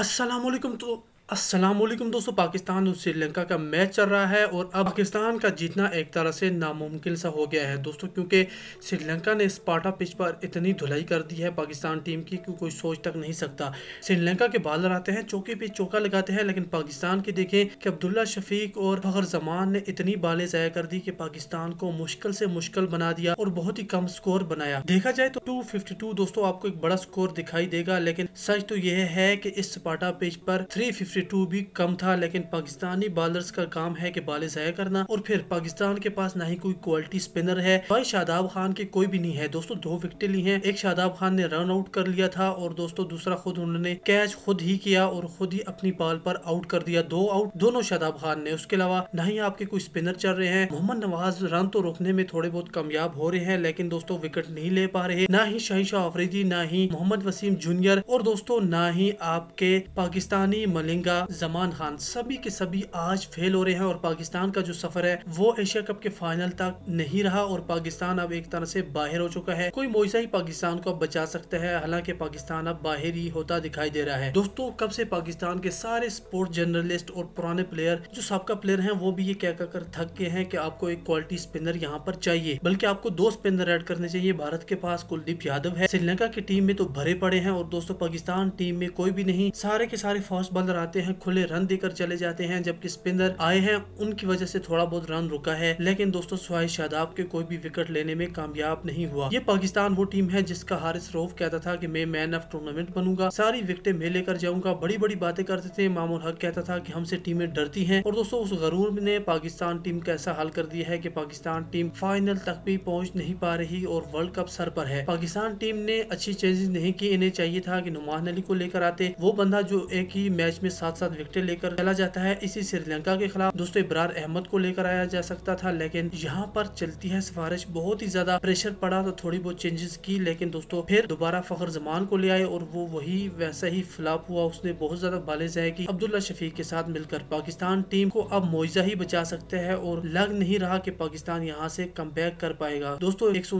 السلام عليكم تو असलम दोस्तों पाकिस्तान और श्रीलंका का मैच चल रहा है और अब पाकिस्तान का जीतना एक तरह से नामुमकिन सा हो गया है दोस्तों क्योंकि श्रीलंका ने स्पाटा पिच पर इतनी धुलाई कर दी है पाकिस्तान टीम की कि कोई सोच तक नहीं सकता श्रीलंका के बॉलर आते हैं चौके पे चौका लगाते हैं लेकिन पाकिस्तान के देखें कि अब्दुल्ला शफीक और फखर जमान ने इतनी बालें ज़ाया कर दी कि पाकिस्तान को मुश्किल से मुश्किल बना दिया और बहुत ही कम स्कोर बनाया देखा जाए तो टू दोस्तों आपको एक बड़ा स्कोर दिखाई देगा लेकिन सच तो यह है कि इस स्पाटा पिच पर थ्री 52 भी कम था लेकिन पाकिस्तानी बॉलर का काम है की बाले जया करना और फिर पाकिस्तान के पास ना ही कोई क्वालिटी स्पिनर है भाई शादाब खान के कोई भी नहीं है दोस्तों दो विकटे ली है एक शादाब खान ने रन आउट कर लिया था और दोस्तों दूसरा खुद उन्होंने कैच खुद ही किया और खुद ही अपनी बॉल पर आउट कर दिया दो आउट दोनों शादाब खान ने उसके अलावा ना ही आपके कोई स्पिनर चल रहे हैं मोहम्मद नवाज रन तो रोकने में थोड़े बहुत कामयाब हो रहे हैं लेकिन दोस्तों विकेट नहीं ले पा रहे ना ही शाही शाह आफरीदी ना ही मोहम्मद वसीम जूनियर और दोस्तों ना ही आपके पाकिस्तानी मलिंगा मिर्जा जमान खान सभी के सभी आज फेल हो रहे हैं और पाकिस्तान का जो सफर है वो एशिया कप के फाइनल तक नहीं रहा और पाकिस्तान अब एक तरह से बाहर हो चुका है कोई मोजा ही पाकिस्तान को अब बचा सकता है हालांकि पाकिस्तान अब बाहर ही होता दिखाई दे रहा है दोस्तों कब से पाकिस्तान के सारे स्पोर्ट जर्नलिस्ट और पुराने प्लेयर जो सबका प्लेयर है वो भी ये कह कर थक गए हैं की आपको एक क्वालिटी स्पिनर यहाँ पर चाहिए बल्कि आपको दो स्पिनर एड करने चाहिए भारत के पास कुलदीप यादव है श्रीलंका की टीम में तो भरे पड़े हैं और दोस्तों पाकिस्तान टीम में कोई भी नहीं सारे के सारे फास्ट बॉलर आते जाते हैं खुले रन देकर चले जाते हैं जबकि स्पिनर आए हैं उनकी वजह से थोड़ा बहुत रन रुका है लेकिन दोस्तों सुहाई शादाब के कोई भी विकेट लेने में कामयाब नहीं हुआ ये पाकिस्तान वो टीम है जिसका हारिस रोफ कहता था की मैं मैन ऑफ टूर्नामेंट बनूंगा सारी विकेटें मैं लेकर जाऊंगा बड़ी बड़ी बातें करते थे मामूल हक कहता था की हमसे टीमें डरती है और दोस्तों उस गरूर ने पाकिस्तान टीम का ऐसा हाल कर दिया है की पाकिस्तान टीम फाइनल तक भी पहुँच नहीं पा रही और वर्ल्ड कप सर पर है पाकिस्तान टीम ने अच्छी चेंजेस नहीं की इन्हें चाहिए था कि नुमान अली को लेकर आते वो बंदा जो एक ही मैच में साथ साथ विकेटें लेकर चला जाता है इसी श्रीलंका के खिलाफ दोस्तों इब्रार अहमद को लेकर आया जा सकता था लेकिन यहाँ पर चलती है सिफारिश बहुत ही ज्यादा प्रेशर पड़ा तो थोड़ी बहुत चेंजेस की लेकिन दोस्तों फिर दोबारा फखर जमान को ले आए और वो वही वैसा ही फ्लॉप हुआ उसने बहुत ज्यादा बाले जाए की अब्दुल्ला शफीक के साथ मिलकर पाकिस्तान टीम को अब मुआवजा ही बचा सकते हैं और लग नहीं रहा की पाकिस्तान यहाँ से कम कर पाएगा दोस्तों एक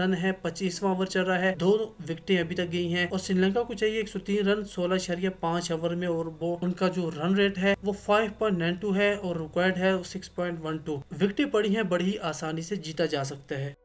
रन है पच्चीसवा ओवर चल रहा है दो विकेटें अभी तक गई है और श्रीलंका को चाहिए एक रन सोलह शरिया पांच ओवर में और वो उनका जो रन रेट है वो 5.92 है और रिक्वायर्ड है 6.12 विकटें पड़ी हैं बड़ी आसानी से जीता जा सकता है